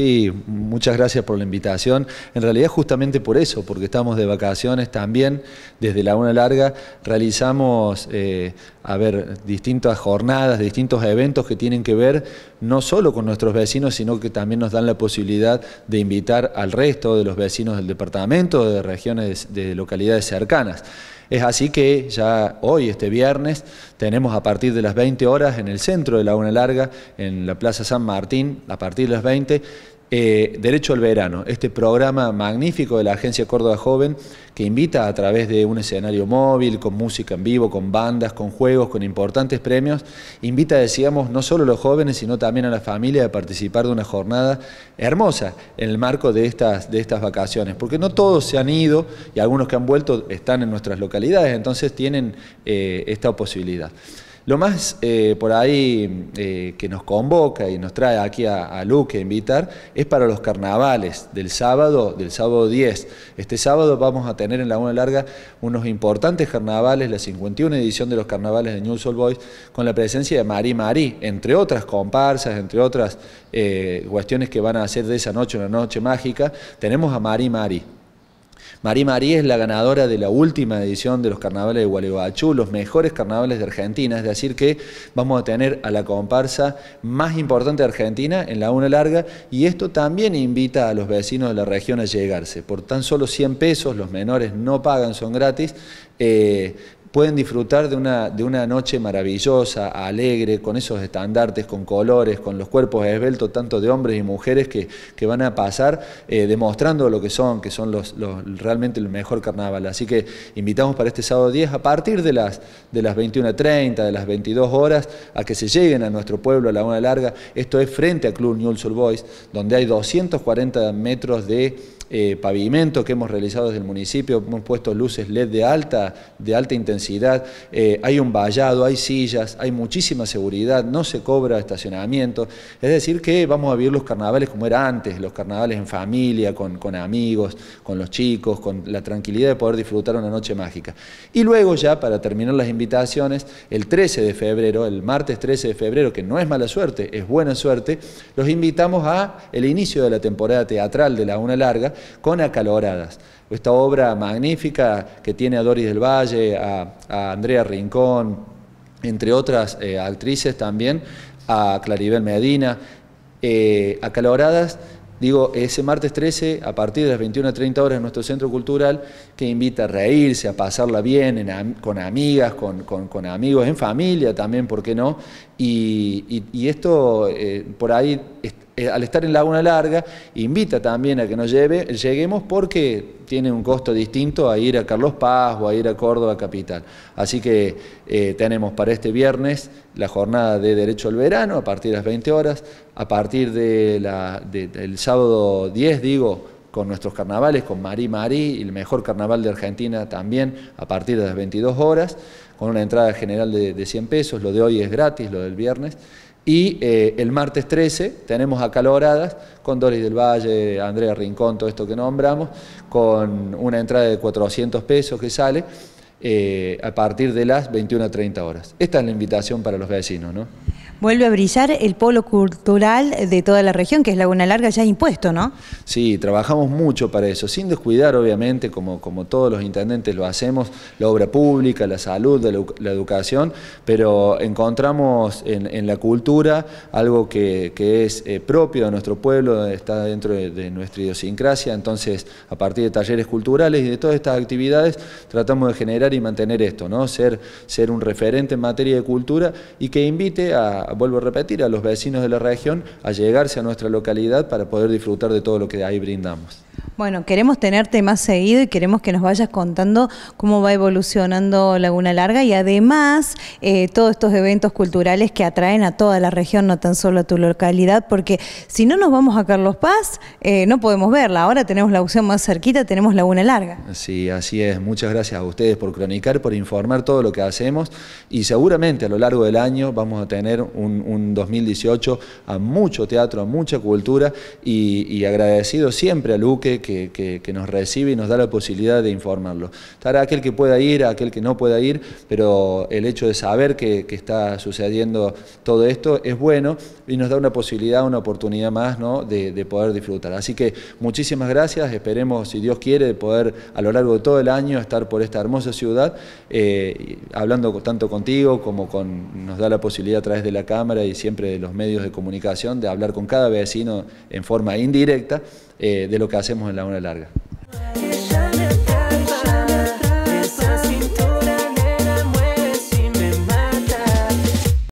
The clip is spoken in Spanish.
esse muchas gracias por la invitación. En realidad justamente por eso, porque estamos de vacaciones también, desde la una larga realizamos, eh, a ver, distintas jornadas, distintos eventos que tienen que ver no solo con nuestros vecinos, sino que también nos dan la posibilidad de invitar al resto de los vecinos del departamento, de regiones, de localidades cercanas. Es así que ya hoy, este viernes, tenemos a partir de las 20 horas en el centro de La Una Larga, en la Plaza San Martín, a partir de las 20, eh, Derecho al Verano, este programa magnífico de la Agencia Córdoba Joven que invita a través de un escenario móvil, con música en vivo, con bandas, con juegos, con importantes premios, invita, decíamos, no solo a los jóvenes, sino también a la familia a participar de una jornada hermosa en el marco de estas, vacaciones, porque no todos se han ido y algunos que han vuelto están en nuestras localidades, entonces tienen eh, esta posibilidad. Lo más eh, por ahí eh, que nos convoca y nos trae aquí a, a, Luque a invitar es para los carnavales del sábado, del sábado 10. Este sábado vamos a tener en Laguna Larga unos importantes carnavales, la 51 edición de los carnavales de New Soul Boys, con la presencia de Mari Marie, entre otras comparsas, entre otras eh, cuestiones que van a hacer de esa noche una noche mágica. Tenemos a Mari Marí. María María es la ganadora de la última edición de los carnavales de Gualeguaychú, los mejores carnavales de Argentina, es decir que vamos a tener a la comparsa más importante de Argentina en la una larga y esto también invita a los vecinos de la región a llegarse. Por tan solo 100 pesos, los menores no pagan, son gratis, eh, pueden disfrutar de una, de una noche maravillosa, alegre, con esos estandartes, con colores, con los cuerpos esbeltos, tanto de hombres y mujeres que, que van a pasar eh, demostrando lo que son, que son los, realmente el mejor carnaval. Así que invitamos para este sábado 10 a partir de las, de las 21.30, de las 22 horas, a que se lleguen a nuestro pueblo a la una larga. Esto es frente a Club New Boys, donde hay 240 metros de eh, pavimento que hemos realizado desde el municipio, hemos puesto luces LED de alta, de alta intensidad, eh, hay un vallado, hay sillas, hay muchísima seguridad, no se cobra estacionamiento, es decir que vamos a vivir los carnavales como era antes, los carnavales en familia, con, con amigos, con los chicos, con la tranquilidad de poder disfrutar una noche mágica. Y luego ya, para terminar las invitaciones, el 13 de febrero, el martes 13 de febrero, que no es mala suerte, es buena suerte, los invitamos a el inicio de la temporada teatral de la Una Larga, con acaloradas. Esta obra magnífica que tiene a Doris del Valle, a, Andrea Rincón, entre otras eh, actrices también, a Claribel Medina, eh, acaloradas. Digo, ese martes 13, a partir de las 21.30 horas en nuestro centro cultural, que invita a reírse, a pasarla bien, con amigas, con, amigos, en familia también, ¿por qué no? Y, esto eh, por ahí eh, al estar en Laguna Larga, invita también a que nos lleve, lleguemos porque tiene un costo distinto a ir a Carlos Paz o a ir a Córdoba Capital. Así que eh, tenemos para este viernes la jornada de Derecho al Verano a partir de las 20 horas, a partir del sábado 10, digo, con nuestros carnavales, con Marí Marí, el mejor carnaval de Argentina también, a partir de las 22 horas, con una entrada general de, de 100 pesos, lo de hoy es gratis, lo del viernes. Y eh, el martes 13 tenemos acaloradas con Doris del Valle, Andrea Rincón, todo esto que nombramos, con una entrada de 400 pesos que sale eh, a partir de las a 30 horas. Esta es la invitación para los vecinos, ¿no? Vuelve a brillar el polo cultural de toda la región, que es Laguna Larga, ya impuesto, ¿no? Sí, trabajamos mucho para eso, sin descuidar, obviamente, como, como todos los intendentes lo hacemos, la obra pública, la salud, la, educación, pero encontramos en, la cultura algo que, es eh, propio de nuestro pueblo, está dentro de, de nuestra idiosincrasia, entonces, a partir de talleres culturales y de todas estas actividades, tratamos de generar y mantener esto, ¿no? Ser, ser un referente en materia de cultura y que invite a vuelvo a repetir, a los vecinos de la región a llegarse a nuestra localidad para poder disfrutar de todo lo que ahí brindamos. Bueno, queremos tenerte más seguido y queremos que nos vayas contando cómo va evolucionando Laguna Larga y además eh, todos estos eventos culturales que atraen a toda la región, no tan solo a tu localidad, porque si no nos vamos a Carlos Paz, eh, no podemos verla. Ahora tenemos la opción más cerquita, tenemos Laguna Larga. Sí, así es. Muchas gracias a ustedes por cronicar, por informar todo lo que hacemos y seguramente a lo largo del año vamos a tener un, 2018 a mucho teatro, a mucha cultura y, y agradecido siempre a Luque que que, nos recibe y nos da la posibilidad de informarlo. Estará aquel que pueda ir, aquel que no pueda ir, pero el hecho de saber que, está sucediendo todo esto es bueno y nos da una posibilidad, una oportunidad más ¿no? de, poder disfrutar. Así que muchísimas gracias, esperemos, si Dios quiere, poder a lo largo de todo el año estar por esta hermosa ciudad, eh, hablando tanto contigo como con, nos da la posibilidad a través de la Cámara y siempre de los medios de comunicación de hablar con cada vecino en forma indirecta eh, de lo que hacemos en la una larga.